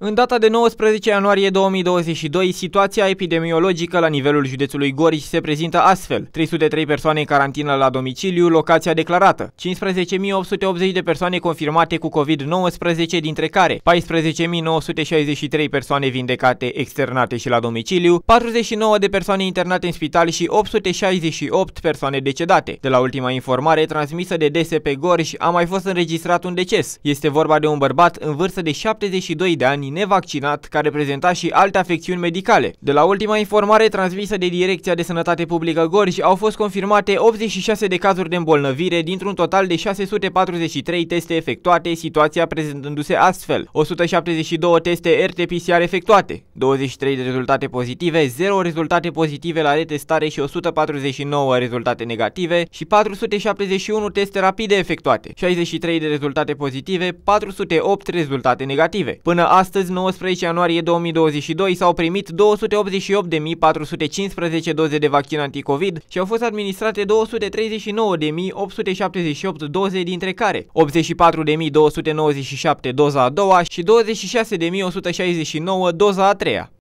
În data de 19 ianuarie 2022, situația epidemiologică la nivelul județului Gorj se prezintă astfel. 303 persoane în carantină la domiciliu, locația declarată. 15.880 de persoane confirmate cu COVID-19, dintre care 14.963 persoane vindecate, externate și la domiciliu, 49 de persoane internate în spital și 868 persoane decedate. De la ultima informare transmisă de DSP Gorj a mai fost înregistrat un deces. Este vorba de un bărbat în vârstă de 72 de ani unii nevaccinat, care prezenta și alte afecțiuni medicale. De la ultima informare transmisă de Direcția de Sănătate Publică Gorj, au fost confirmate 86 de cazuri de îmbolnăvire dintr-un total de 643 teste efectuate, situația prezentându-se astfel. 172 teste RT-PCR efectuate, 23 de rezultate pozitive, 0 rezultate pozitive la retestare și 149 rezultate negative și 471 teste rapide efectuate, 63 de rezultate pozitive, 408 rezultate negative. Până astăzi, astăzi, 19 ianuarie 2022, s-au primit 288.415 doze de vaccin anticovid și au fost administrate 239.878 doze, dintre care 84.297 doza a doua și 26.169 doza a treia.